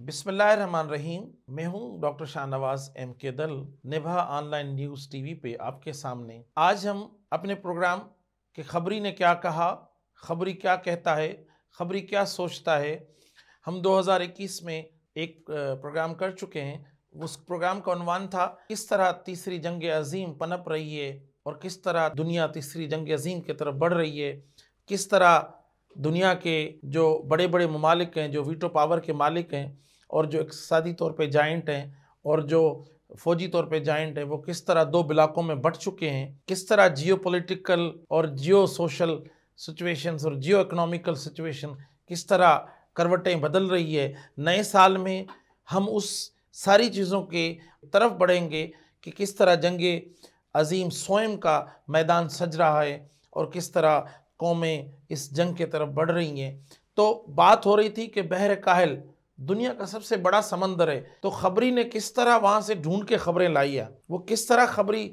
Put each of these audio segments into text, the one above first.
बिसमीम मैं हूं डॉक्टर शाहनवाज एम के दल निभा ऑनलाइन न्यूज़ टीवी पे आपके सामने आज हम अपने प्रोग्राम के खबरी ने क्या कहा खबरी क्या कहता है खबरी क्या सोचता है हम 2021 में एक प्रोग्राम कर चुके हैं उस प्रोग्राम का अनवान था किस तरह तीसरी जंग अजीम पनप रही है और किस तरह दुनिया तीसरी जंग अजीम की तरफ बढ़ रही है किस तरह दुनिया के जो बड़े बड़े ममालिक हैं जो वीटो पावर के मालिक हैं और जो इकतदी तौर पर जाइंट हैं और जो फौजी तौर पर जाइंट हैं वो किस तरह दो ब्लाकों में बट चुके हैं किस तरह जियो पोलिटिकल और जियो सोशल सिचुएशन और जियो इकनॉमिकल सिचुएशन किस तरह करवटें बदल रही है नए साल में हम उस सारी चीज़ों के तरफ बढ़ेंगे कि किस तरह जंग अजीम स्वयं का मैदान सज रहा है और किस तरह कौमें इस जंग के तरफ बढ़ रही हैं तो बात हो रही थी कि बहर काहल दुनिया का सबसे बड़ा समंदर है तो खबरी ने किस तरह वहाँ से ढूंढ के खबरें लाई है वो किस तरह खबरी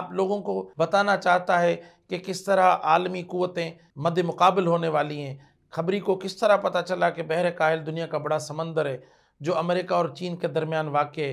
आप लोगों को बताना चाहता है कि किस तरह आलमी क़वतें मद मुकाबल होने वाली हैं खबरी को किस तरह पता चला कि बहर काहल दुनिया का बड़ा समंदर है जो अमेरिका और चीन के दरमियान वाक़ है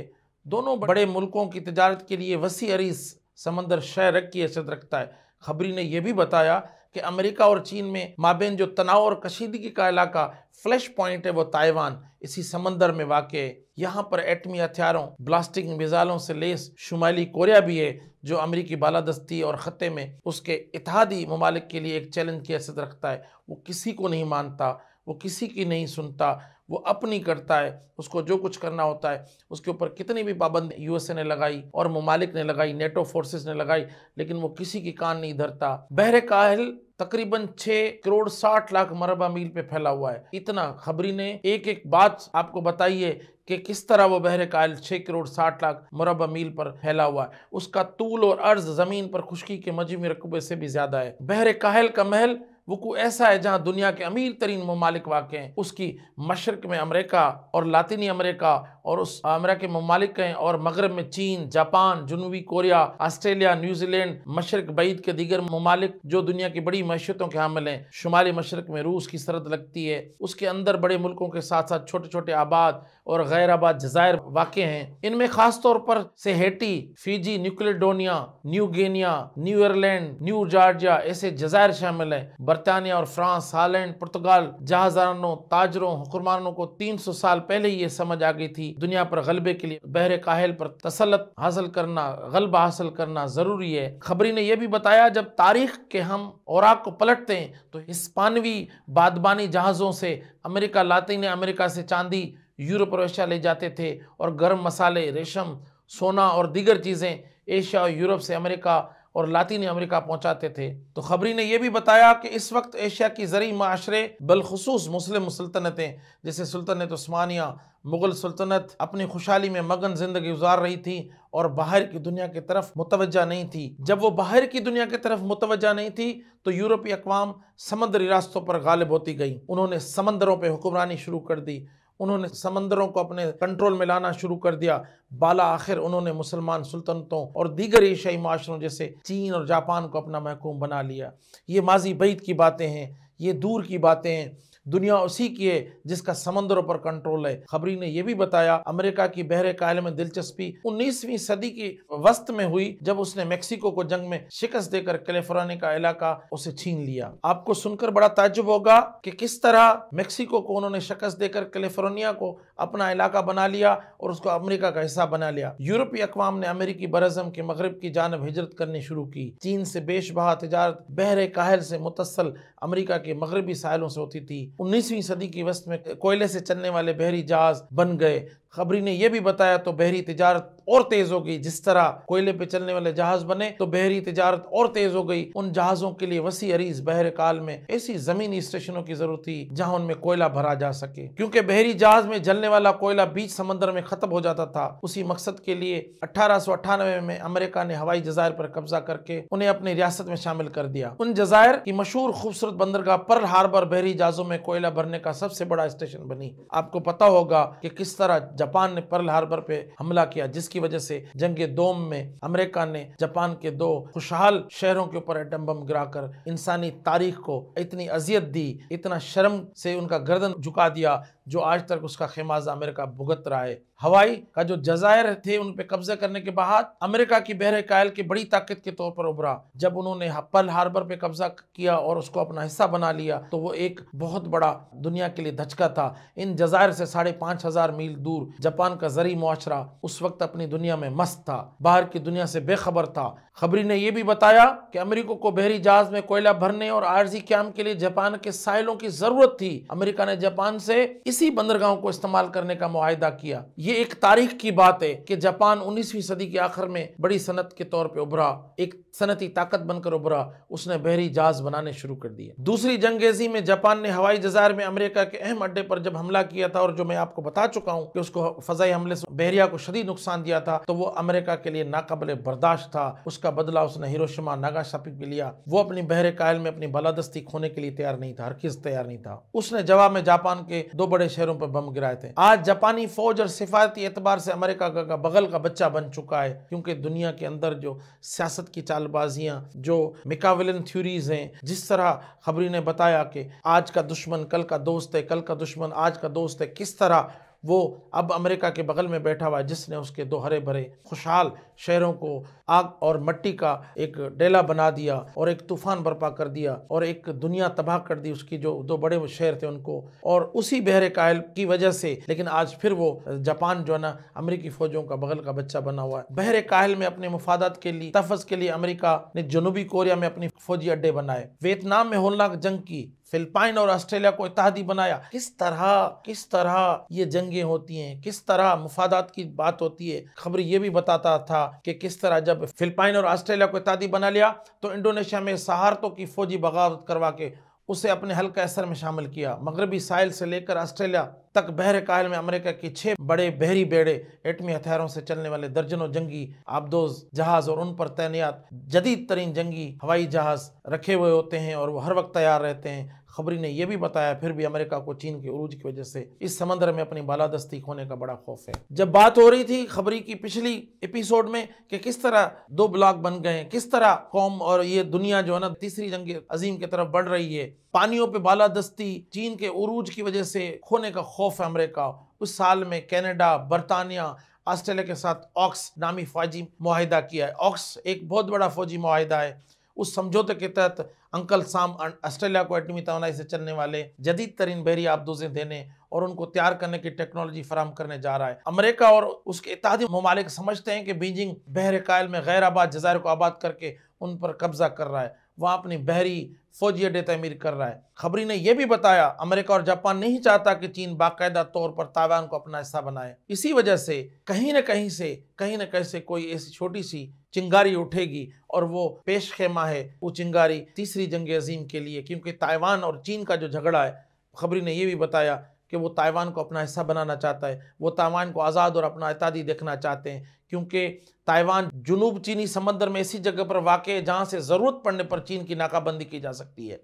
दोनों बड़े मुल्कों की तजारत के लिए वसी अरीस समंदर शह रख की हैसियत रखता है खबरी ने यह भी बताया कि अमेरिका और चीन में माबेन जो तनाव और कशीदगी का इलाका फ्लैश पॉइंट है वो ताइवान इसी समंदर में वाक़ है यहाँ पर एटमी हथियारों ब्लास्टिक मिज़ालों से लेस शुमाली कोरिया भी है जो अमरीकी बालादस्ती और ख़त्े में उसके इतिहादी ममालिक के लिए एक चैलेंज की हैसियत रखता है वो किसी को नहीं मानता वो किसी की नहीं सुनता वो अपनी करता है उसको जो कुछ करना होता है उसके ऊपर कितनी भी पाबंदी यूएसए ने लगाई और ममालिक ने लगाई नेटो फोर्सेस ने लगाई लेकिन वो किसी की कान नहीं धरता बहर काहल तकरीबन 6 करोड़ साठ लाख मरबा मील पे फैला हुआ है इतना खबरी ने एक एक बात आपको बताई है कि किस तरह वो बहर कायल छः करोड़ साठ लाख मरबा मील पर फैला हुआ है उसका तूल और अर्ज ज़मीन पर खुशकी के मजमी रकबे से भी ज़्यादा है बहर काहल का महल वो को ऐसा है जहाँ दुनिया के अमीर तरीन ममालिक वाक़ हैं उसकी मशरक़ में अमरीका और लातिनी अमरीका और उस अमेरिका के ममालिक हैं और मगरब में चीन जापान जनूबी कोरिया ऑस्ट्रेलिया न्यूजीलैंड मशरक बैद के दीगर ममालिक जो दुनिया की बड़ी मैशतों के हामिल हैं शुमाली मशरक में रूस की सरहद लगती है उसके अंदर बड़े मुल्कों के साथ साथ छोटे छोटे आबाद और गैर आबाद जजायर वाक़ हैं इनमें खास तौर पर सेहेटी Fiji New Caledonia New Guinea New Ireland New Georgia ऐसे जजायर शामिल हैं बरतानिया और फ्रांस हालैंड पुर्तगाल जहाजारानों ताजरों हुक्मरानों को तीन सौ साल पहले ही ये समझ आ गई थी दुनिया पर गलबे के लिए बहर काहल पर तसलत हासिल करना गलबा हासिल करना ज़रूरी है खबरी ने यह भी बताया जब तारीख के हम औरक को पलटते हैं तो हिस्पानवी बादबानी जहाज़ों से अमेरिका लातिन अमेरिका से चांदी यूरोप और एशिया ले जाते थे और गर्म मसाले रेशम सोना और दीगर चीज़ें एशिया और यूरोप से अमेरिका और लातीनी अमेरिका पहुंचाते थे तो खबरी ने यह भी बताया कि इस वक्त एशिया की ज़रिए माशरे बलखसूस मुस्लिम सल्तनतें जैसे सुल्तनत स्मानिया मुग़ल सल्तनत अपनी खुशहाली में मगन ज़िंदगी गुजार रही थी और बाहर की दुनिया की तरफ मुतवजा नहीं थी जब वो बाहर की दुनिया की तरफ मुतवजा नहीं थी तो यूरोपीय अकवाम समंदरी रास्तों पर गालिब होती गई उन्होंने समंदरों पर हुक्मरानी शुरू कर दी उन्होंने समंदरों को अपने कंट्रोल में लाना शुरू कर दिया बाला आखिर उन्होंने मुसलमान सुल्तनतों और दीगर एशियाई माशरों जैसे चीन और जापान को अपना महकूम बना लिया ये माजी बैत की बातें हैं ये दूर की बातें हैं दुनिया उसी की है जिसका समंदरों पर कंट्रोल है खबरी ने यह भी बताया अमेरिका की बहरे कायल में दिलचस्पी उन्नीसवीं सदी की वस्त में हुई जब उसने मेक्सिको को जंग में शिकस्त देकर कैलिफोर्निया का इलाका उसे छीन लिया आपको सुनकर बड़ा ताजुब होगा कि किस तरह मेक्सिको को उन्होंने शिकस्त देकर कैलिफोर्निया को अपना इलाका बना लिया और उसको अमेरिका का हिस्सा बना लिया यूरोपीय अकवाम ने अमेरिकी बरज़म के मगरब की जानब हिजरत करनी शुरू की चीन से बेशबहा तजारत बहरे काहल से मुतसल अमरीका के मगरबी साहिलों से होती थी उन्नीसवीं सदी की वस्त में कोयले से चलने वाले बहरी जहाज बन गए खबरी ने यह भी बताया तो बहरी तजारत और तेज हो गई जिस तरह कोयले पे चलने वाले जहाज बने तो बहरी तजारत और तेज हो गई उन जहाजों के लिए वसी अरीज बहर काल में ऐसी जमीनी स्टेशनों की जरूरत थी जहां उनमें कोयला भरा जा सके क्योंकि बहरी जहाज में जलने वाला कोयला बीच समंदर में खत्म हो जाता था उसी मकसद के लिए अठारह में अमेरिका ने हवाई जजायर पर कब्जा करके उन्हें अपनी रियासत में शामिल कर दिया उन जजायर की मशहूर खूबसूरत बंदरगाह पर्ल हार्बर बहरी जहाजों में कोयला भरने का सबसे बड़ा स्टेशन बनी आपको पता होगा कि किस तरह जापान ने पर्ल हार्बर पे हमला किया जिसकी वजह से जंग दोम में अमेरिका ने जापान के दो खुशहाल शहरों के ऊपर एटम बम गिराकर इंसानी तारीख को इतनी अजियत दी इतना शर्म से उनका गर्दन झुका दिया जो आज तक उसका खेमाजा अमेरिका भुगत रहा है हवाई का जो जजायर थे उन पे कब्जा करने के बाद अमेरिका की बहर कायल की बड़ी ताकत के तौर पर उभरा जब उन्होंने पर्ल हार्बर पे कब्जा किया और उसको अपना हिस्सा बना लिया तो वो एक बहुत बड़ा दुनिया के लिए धचका था इन जजायर से साढ़े पाँच हजार मील दूर जापान का जरिए मुआरा उस वक्त अपनी दुनिया में मस्त था बाहर की दुनिया से बेखबर था खबरी ने यह भी बताया कि अमरीको को बहरी जहाज में कोयला भरने और आरजी क्याम के लिए जापान के साइलों की जरूरत थी अमेरिका ने जापान से इसी बंदरगाहों को इस्तेमाल करने का मुआहदा किया ये एक तारीख की बात है कि जापान उन्नीसवीं सदी के आखिर में बड़ी सनत के तौर पर उभरा एक सनती ताकत बनकर उभरा उसने बहरी जहाज बनाने शुरू कर दिए दूसरी जंगेजी में जापान ने हवाई जजार में अमेरिका के अहम अड्डे पर जब हमला किया था और जो मैं आपको बता चुका हूँ कि उसको फजाई हमले से बहरिया को शदीद नुकसान दिया था तो वो अमेरिका के लिए नाकबले बर्दाश्त था उसका बदला उसने हिरोशिमा नागासाकी पे लिया वो अपनी बहरे कायल में अपनी बलादस्ती खोने के लिए तैयार नहीं था हर किस तैयार नहीं था उसने जवाब में जापान के दो बड़े शहरों पर बम गिराए थे आज जापानी फौज और सिफारती एतबार से अमेरिका का, का बगल का बच्चा बन चुका है क्योंकि दुनिया के अंदर जो सियासत की चालबाजियां जो मिकाविलन थ्यूरीज हैं जिस तरह खबरी ने बताया कि आज का दुश्मन कल का दोस्त है कल का दुश्मन आज का दोस्त है किस तरह वो अब अमेरिका के बगल में बैठा हुआ है जिसने उसके दो हरे भरे खुशहाल शहरों को आग और मट्टी का एक डेला बना दिया और एक तूफान बर्पा कर दिया और एक दुनिया तबाह कर दी उसकी जो दो बड़े शहर थे उनको और उसी बहरे कायल की वजह से लेकिन आज फिर वो जापान जो है ना अमरीकी फौजों का बगल का बच्चा बना हुआ है बहरे कायल में अपने मफादत के लिए तफज के लिए अमरीका ने जनूबी कोरिया में अपनी फौजी अड्डे बनाए वियतनाम में होलनाक जंग की फिलिपाइन और ऑस्ट्रेलिया को इतिहादी बनाया किस तरह किस तरह ये जंगें होती हैं किस तरह मुफादात की बात होती है खबर ये भी बताता था कि किस तरह जब फिलिपाइन और ऑस्ट्रेलिया को इतिहादी बना लिया तो इंडोनेशिया में सहारतों की फौजी बगावत करवा के उसे अपने हल्के असर में शामिल किया मगरबी साइल से लेकर ऑस्ट्रेलिया तक बहर कायल में अमेरिका के छह बड़े बहरी बेड़े एटमी हथियारों से चलने वाले दर्जनों जंगी आबदोज जहाज और उन पर तैनात जदीद तरीन जंगी हवाई जहाज रखे हुए होते हैं और वो हर वक्त तैयार रहते हैं खबरी ने यह भी बताया फिर भी अमेरिका को चीन के उरूज की वजह से इस समंदर में अपनी बालादस्ती खोने का बड़ा खौफ है जब बात हो रही थी खबरी की पिछली एपिसोड में कि किस तरह दो ब्लॉक बन गए किस तरह कौम और ये दुनिया जो है ना तीसरी जंग अजीम की तरफ बढ़ रही है पानियों पर बालादस्ती चीन के उरूज की वजह से खोने का खौफ है अमरीका उस साल में कैनेडा बरतानिया ऑस्ट्रेलिया के साथ ऑक्स नामी फौजी माहिदा किया है ऑक्स एक बहुत बड़ा फौजी माहिदा है उस समझौते के तहत अंकल साम अं- ऑस्ट्रेलिया को एटमी तो से चलने वाले जदीद तरीन बहरी आबदोजें देने और उनको तैयार करने की टेक्नोलॉजी फराम करने जा रहा है अमेरिका और उसके इतिहादी ममालिक समझते हैं कि बीजिंग बहर कायल में गैर आबाद जजायर को आबाद करके उन पर कब्जा कर रहा है वहाँ अपनी बहरी फौजी अड्डे तमीर कर रहा है खबरी ने यह भी बताया अमेरिका और जापान नहीं चाहता कि चीन बाकायदा तौर पर ताइवान को अपना हिस्सा बनाए इसी वजह से कहीं ना कहीं से कहीं ना कहीं से कोई ऐसी छोटी सी चिंगारी उठेगी और वो पेश खेमा है वो चिंगारी तीसरी जंग अजीम के लिए क्योंकि ताइवान और चीन का जो झगड़ा है खबरी ने ये भी बताया कि वो ताइवान को अपना हिस्सा बनाना चाहता है वो ताइवान को आज़ाद और अपना इतादी देखना चाहते हैं क्योंकि ताइवान जुनूब चीनी समंदर में ऐसी जगह पर वाक़ है जहाँ से ज़रूरत पड़ने पर चीन की नाकाबंदी की जा सकती है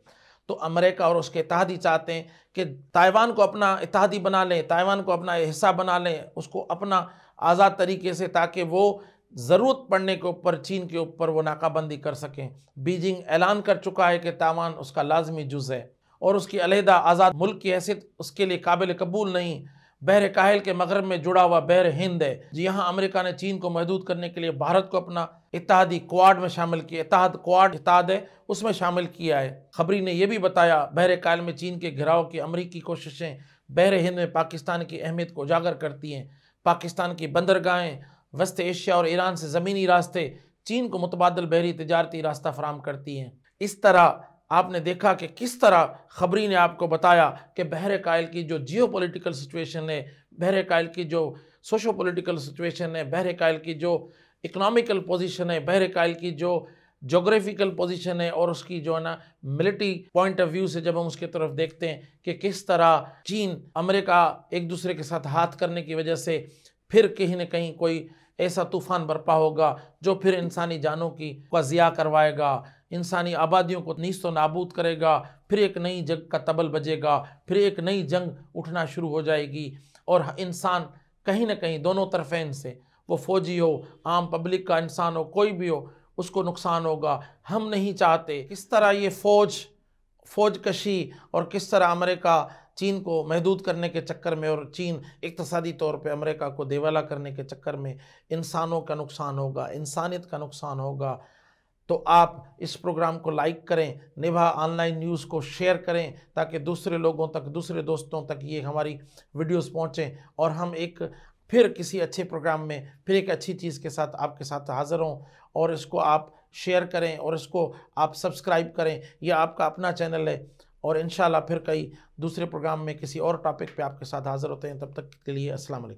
तो अमेरिका और उसके इतिहादी चाहते हैं कि ताइवान को अपना इतिहादी बना लें ताइवान को अपना हिस्सा बना लें उसको अपना आज़ाद तरीके से ताकि वो ज़रूरत पड़ने के ऊपर चीन के ऊपर वो नाकाबंदी कर सकें बीजिंग ऐलान कर चुका है कि तावान उसका लाजमी जुज़ है और उसकी अलहदा आज़ाद मुल्क की हैसियत उसके लिए काबिल कबूल नहीं बहर काहल के मगरब में जुड़ा हुआ बहर हिंद है यहाँ अमेरिका ने चीन को महदूद करने के लिए भारत को अपना इतिहादी क्वाड में शामिल किया इतिहाद क्वाड इतिहाद है उसमें शामिल किया है खबरी ने यह भी बताया बहर काहल में चीन के घिराव की अमरीकी कोशिशें बहर हिंद में पाकिस्तान की अहमियत को उजागर करती हैं पाकिस्तान की बंदरगाहें वस्त एशिया और ईरान से ज़मीनी रास्ते चीन को मुतबादल बहरी तजारती रास्ता फराम करती हैं इस तरह आपने देखा कि किस तरह खबरी ने आपको बताया कि बहर कायल की जो जियो पोलिटिकल सिचुएशन है बहर कायल की जो सोशो पोलिटिकल सिचुएशन है बहर कायल की जो इकनॉमिकल पोजिशन है बहर कायल की जो जोग्राफिकल पोजीशन है और उसकी जो है ना मिलिट्री पॉइंट ऑफ व्यू से जब हम उसकी तरफ देखते हैं कि किस तरह चीन अमेरिका एक दूसरे के साथ हाथ करने की वजह से फिर कहीं ना कहीं कोई ऐसा तूफान बरपा होगा जो फिर इंसानी जानों की वजिया करवाएगा इंसानी आबादियों को नीस्तो नाबूद करेगा फिर एक नई जग का तबल बजेगा फिर एक नई जंग उठना शुरू हो जाएगी और इंसान कहीं ना कहीं दोनों तरफेन से वो फौजी हो आम पब्लिक का इंसान हो कोई भी हो उसको नुकसान होगा हम नहीं चाहते किस तरह ये फौज फौज कशी और किस तरह अमेरिका चीन को महदूद करने के चक्कर में और चीन इकतसादी तौर पे अमेरिका को देवाला करने के चक्कर में इंसानों का नुकसान होगा इंसानियत का नुकसान होगा तो आप इस प्रोग्राम को लाइक करें निभा ऑनलाइन न्यूज़ को शेयर करें ताकि दूसरे लोगों तक दूसरे दोस्तों तक ये हमारी वीडियोस पहुँचें और हम एक फिर किसी अच्छे प्रोग्राम में फिर एक अच्छी चीज़ के साथ आपके साथ हाज़िर हों और इसको आप शेयर करें और इसको आप सब्सक्राइब करें यह आपका अपना चैनल है और इन फिर कई दूसरे प्रोग्राम में किसी और टॉपिक पे आपके साथ हाज़िर होते हैं तब तक के लिए असलम